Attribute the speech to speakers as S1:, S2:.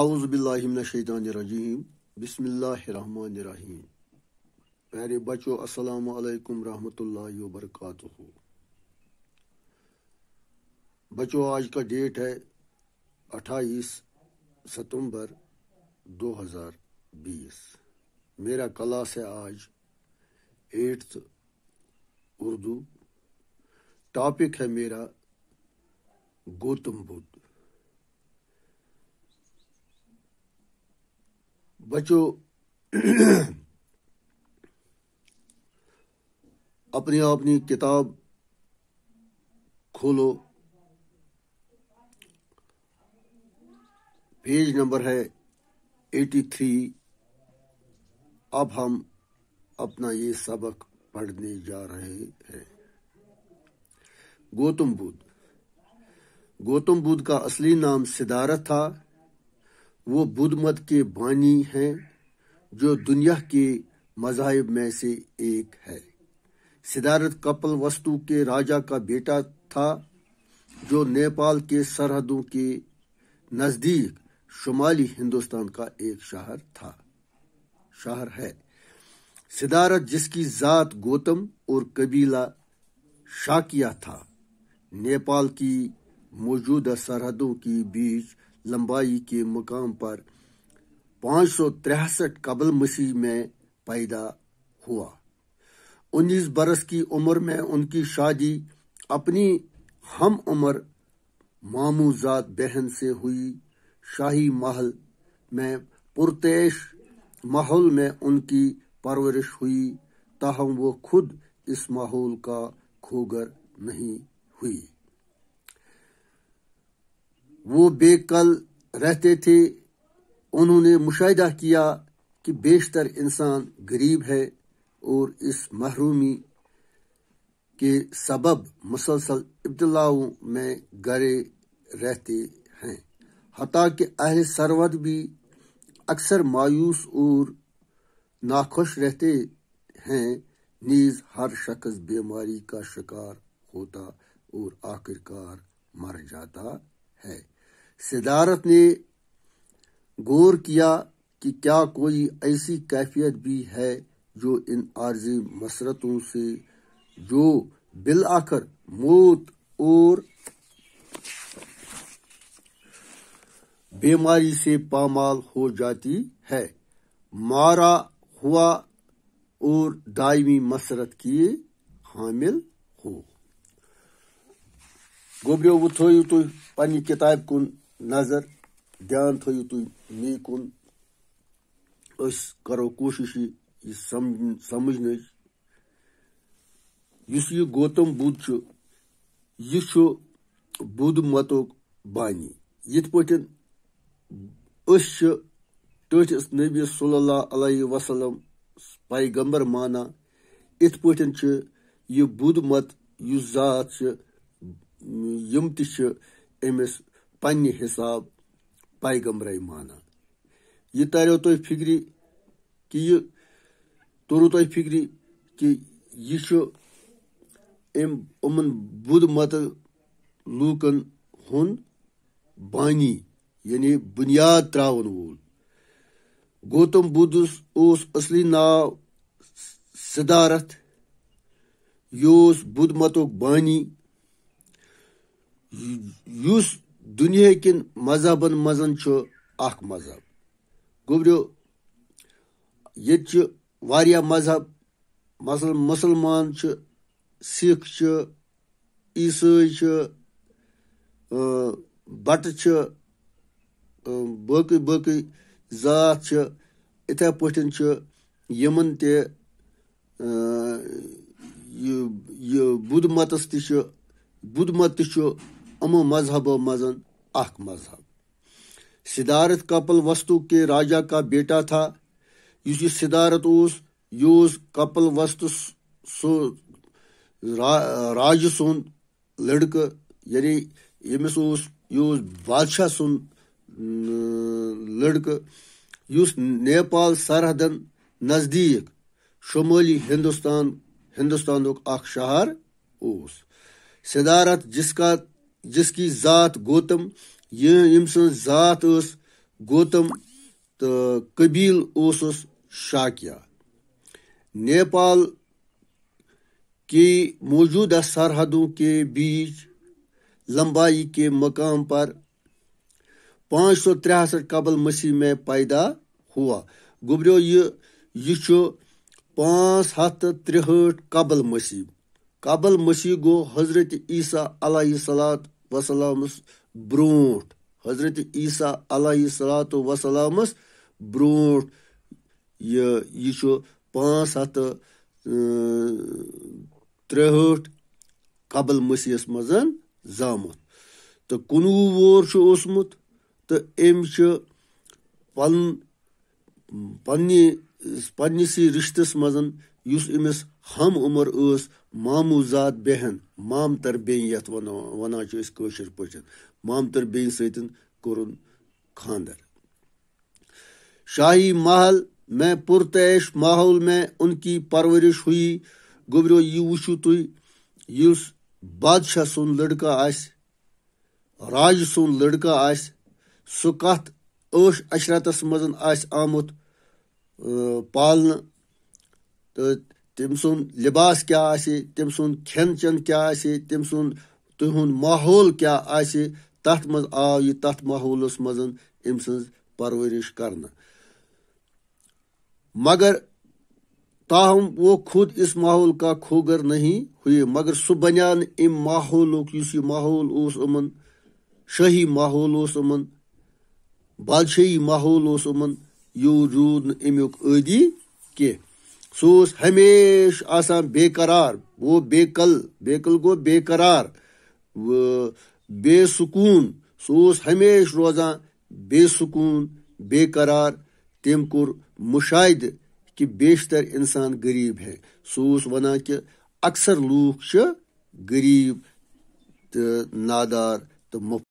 S1: आउज़बिल्लिमिनशैतानरजीम बसमीम प्यारे बच्चों अस्सलाम वालेकुम रहमतुल्लाहि व बरकातुहू बच्चों आज का डेट है 28 सितंबर 2020 मेरा क्लास है आज एट्थ उर्दू टॉपिक है मेरा गौतम बुद्ध बच्चों अपनी अपनी किताब खोलो पेज नंबर है 83 अब हम अपना ये सबक पढ़ने जा रहे हैं गौतम बुद्ध गौतम बुद्ध का असली नाम सिदारत था वो बुद्ध मत के बानी हैं जो दुनिया के मजाहब में से एक है सिदारत कपल वस्तु के राजा का बेटा था जो नेपाल के सरहदों के नज़दीक शुमाली हिंदुस्तान का एक शहर था शहर है सिदारत जिसकी ज़ात गौतम और कबीला शाकिया था नेपाल की मौजूदा सरहदों के बीच लंबाई के मुकाम पर पाँच सौ तिरसठ कबल मसीह में पैदा हुआ उन्नीस बरस की उम्र में उनकी शादी अपनी हम उम्र मामूजात बहन से हुई शाही महल में पुरतेश माहौल में उनकी परवरिश हुई ताहम वो खुद इस माहौल का खोगर नहीं हुई वो बेकल रहते थे उन्होंने मुशाह किया कि बेशतर इंसान गरीब है और इस महरूमी के सबब मुसलसल इब्तलाओं में गरे रहते हैं हता के अहल सरवत भी अक्सर मायूस और नाखुश रहते हैं नीज हर शख्स बीमारी का शिकार होता और आखिरकार मर जाता है सिदारत ने गौर किया कि क्या कोई ऐसी कैफियत भी है जो इन आर्जी मसरतों से जो बिल आकर मौत और बीमारी से पामाल हो जाती है मारा हुआ और दायमी मसरत किए हामिल हो गोबियो वो थोड़ी तो पन्नी किताब कुन نظر دھیان تھو تھی می کن اس کرو کوشش یہ سمجھن اس یہ گوتم بدھ یہ بدھ مت بانی یت پہ اس ٹھٹس نبی صلی اللہ علیہ وسلم پیغمبر مانا ات پہ یہ بدھ مت اس ذات یم تمس پننہِ حِساب پیغمبرے مانان یہِ تَریو تۄہہِ فِکرِ کہِ یہِ توٚروٕ تۄہہِ فِکرِ کہِ یہِ چھُ أمۍ یِمَن بُدھ مَتہٕ لوٗکَن ہُنٛد بانی یعنی بُنیاد ترٛاوَن وول گوتم بدھس اوس اصلی ناو سِدارتھ یہِ اوس بدھ متُک بانی یُس دُنیا کٮ۪ن مذہبن منٛز چھُ اکھ مذہب گوٚبریو ییٚتہِ چھِ واریاہ مذہب مثل مُسلمان چھِ سِکھ چھِ عیٖسٲے چھِ بَٹہٕ چھِ باقٕے باقٕے ذات چھِ یِتھَے پٲٹھۍ چھِ یِمَن تہِ یہِ بُدھ مَتَس تہِ چھِ بُدھ مت تہِ چھُ अमो मजहबों मज अख मजहब सिदारत कपल वस्तु के राजा का बेटा था इस सिदारत उस यूज कपल वस्तु सो रा, राज सुन लड़क यानी यमिस उस यूज बादशाह सुन लड़क युस नेपाल सरहदन नजदीक शुमाली हिंदुस्तान हिंदुस्तान अख शहर उस सिदारत जिसका जिसकी जात गौतम ये यम जात गौतम तो कबील उस शाकिया नेपाल की मौजूदा सरहदों के बीच लंबाई के मकाम पर पाँच सौ तिरसठ कबल मसीह में पैदा हुआ गुबरो ये यह पाँच हाथ त्रेहठ कबल मसीह कबल मसीह गो हजरत ईसा अलैहिस्सलात وسلامس برونٛٹھ حضرت عیسیٰ علیہ صلاتُ وسلامس برونٛٹھ یہِ یہِ چھُ پانٛژھ ہَتھ تہٕ ترٛہٲٹھ قبل مسیٖحس منٛز زامُت تہٕ کُنوُہ وُہُر چھُ اوسمُت تہٕ أمۍ چھِ پَنُن پنٛنہِ پنٛنِسٕے رِشتَس منٛز یُس أمِس ہم عُمر ٲس مامو زاد بیٚہن مامتر بیٚنہِ یَتھ وَنان وَنان چھِ أسۍ کٲشِر پٲٹھۍ مامتر بیٚنہِ سۭتۍ کوٚرُن خانٛدر شاہی محل میں پُرتعیش ماحول مےٚ اُن کی پرورش ہُیی گوٚبرو یہِ وٕچھِو تُہۍ یُس بادشاہ سُنٛد لٔڑکہٕ آسہِ راجہِ سُنٛد لٔڑکہٕ آسہِ سُہ کَتھ ٲش عشرتَس منٛز آسہِ آمُت پالنہٕ तो تٔمۍ سُنٛد لِباس کیٛاہ آسہِ تٔمۍ سُنٛد کھٮ۪ن چٮ۪ن کیٛاہ آسہِ تٔمۍ سُنٛد تِہُنٛد ماحول کیٛاہ آسہِ تَتھ منٛز آو یہِ تَتھ ماحولَس منٛز أمۍ سٕنٛز پَرؤرِش کَرنہٕ مگر تاہم وہ خود اس ماحول کا کھوگر نہیں ہوئے مگر سُہ بنیو نہٕ امہِ ماحولُک یُس یہِ ماحول اوس یِمَن شٲہی ماحول اوس یِمَن بادشٲہی ماحول اوس یِمَن یوٗ روٗد نہٕ امیُک عٲدی کینٛہہ सो हमेश आसान बेकरार वो बेकल बेकल गो बेकरार बेसकून सो हमेश रोजान बेसकून बेकरार तम कोर मुशाहद कि बेशतर इंसान गरीब है सो वन कि अक्सर लूख गरीब तो नादार तो मुफ